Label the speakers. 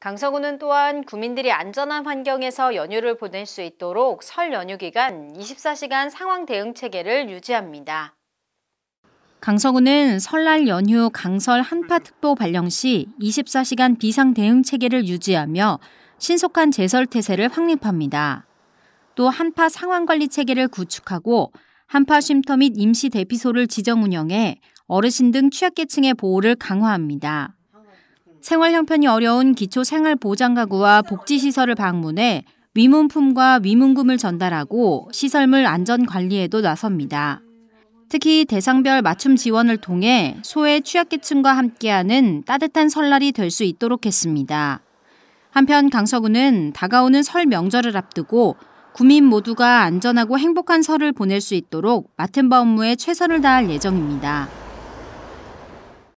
Speaker 1: 강서구는 또한 구민들이 안전한 환경에서 연휴를 보낼 수 있도록 설 연휴 기간 24시간 상황 대응 체계를 유지합니다. 강서구는 설날 연휴 강설 한파특보 발령 시 24시간 비상 대응 체계를 유지하며 신속한 제설 태세를 확립합니다. 또 한파 상황 관리 체계를 구축하고 한파 쉼터 및 임시 대피소를 지정 운영해 어르신 등 취약계층의 보호를 강화합니다. 생활 형편이 어려운 기초 생활 보장 가구와 복지 시설을 방문해 위문품과 위문금을 전달하고 시설물 안전 관리에도 나섭니다. 특히 대상별 맞춤 지원을 통해 소외 취약계층과 함께하는 따뜻한 설날이 될 수 있도록 했습니다. 한편 강서구는 다가오는 설 명절을 앞두고 구민 모두가 안전하고 행복한 설을 보낼 수 있도록 맡은 바 업무에 최선을 다할 예정입니다.